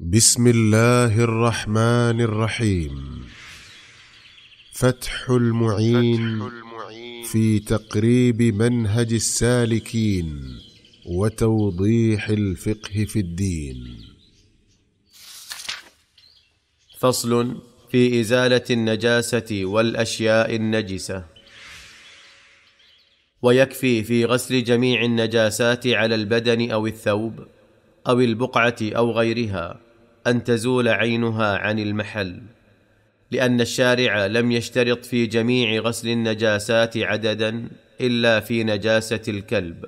بسم الله الرحمن الرحيم فتح المعين, في تقريب منهج السالكين وتوضيح الفقه في الدين فصل في ازاله النجاسه والاشياء النجسه ويكفي في غسل جميع النجاسات على البدن او الثوب او البقعه او غيرها ان تزول عينها عن المحل لان الشارع لم يشترط في جميع غسل النجاسات عددا الا في نجاسه الكلب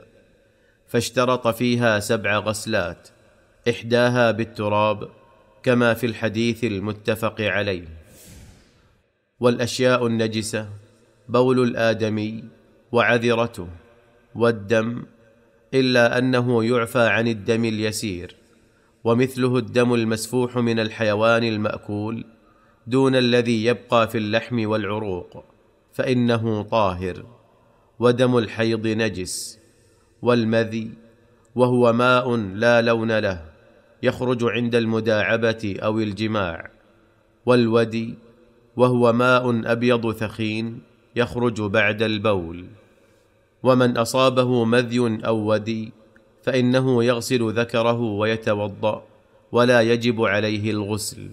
فاشترط فيها سبع غسلات احداها بالتراب كما في الحديث المتفق عليه والاشياء النجسه بول الادمي وعذرته والدم الا انه يعفى عن الدم اليسير ومثله الدم المسفوح من الحيوان الماكول دون الذي يبقى في اللحم والعروق فانه طاهر ودم الحيض نجس والمذي وهو ماء لا لون له يخرج عند المداعبه او الجماع والودي وهو ماء ابيض ثخين يخرج بعد البول ومن اصابه مذي او ودي فانه يغسل ذكره ويتوضا ولا يجب عليه الغسل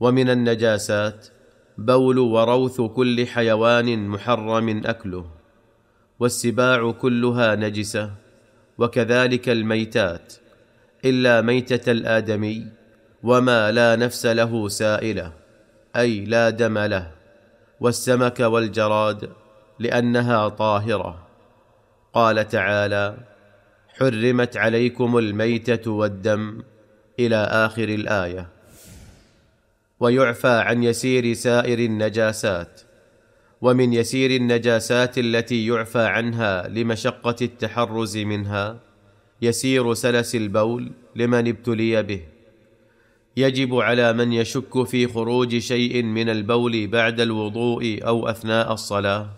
ومن النجاسات بول وروث كل حيوان محرم اكله والسباع كلها نجسه وكذلك الميتات الا ميته الادمي وما لا نفس له سائله اي لا دم له والسمك والجراد لانها طاهره قال تعالى حرمت عليكم الميته والدم الى اخر الايه ويعفى عن يسير سائر النجاسات ومن يسير النجاسات التي يعفى عنها لمشقه التحرز منها يسير سلس البول لمن ابتلي به يجب على من يشك في خروج شيء من البول بعد الوضوء او اثناء الصلاه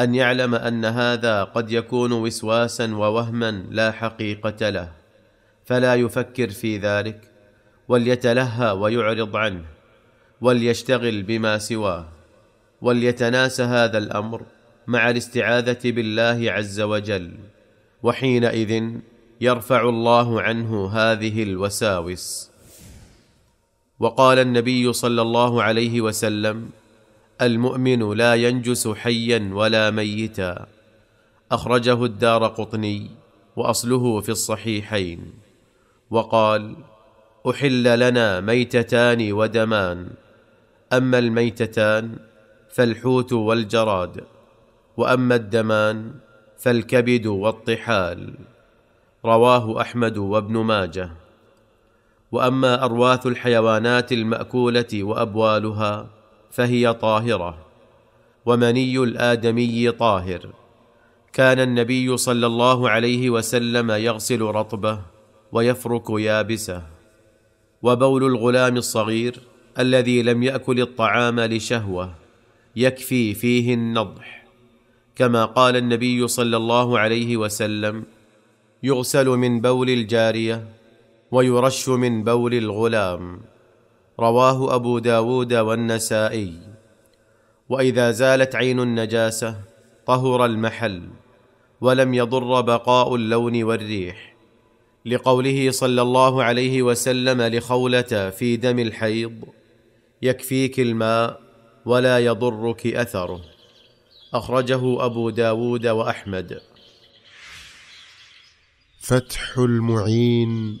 ان يعلم ان هذا قد يكون وسواسا ووهما لا حقيقه له فلا يفكر في ذلك وليتلهى ويعرض عنه وليشتغل بما سواه وليتناسى هذا الامر مع الاستعاذه بالله عز وجل وحينئذ يرفع الله عنه هذه الوساوس وقال النبي صلى الله عليه وسلم المؤمن لا ينجس حيا ولا ميتا اخرجه الدار قطني واصله في الصحيحين وقال احل لنا ميتتان ودمان اما الميتتان فالحوت والجراد واما الدمان فالكبد والطحال رواه احمد وابن ماجه واما ارواث الحيوانات الماكوله وابوالها فهي طاهره ومني الادمي طاهر كان النبي صلى الله عليه وسلم يغسل رطبه ويفرك يابسه وبول الغلام الصغير الذي لم ياكل الطعام لشهوه يكفي فيه النضح كما قال النبي صلى الله عليه وسلم يغسل من بول الجاريه ويرش من بول الغلام رواه أبو داود والنسائي وإذا زالت عين النجاسة طهر المحل ولم يضر بقاء اللون والريح لقوله صلى الله عليه وسلم لخولة في دم الحيض يكفيك الماء ولا يضرك أثره أخرجه أبو داود وأحمد فتح المعين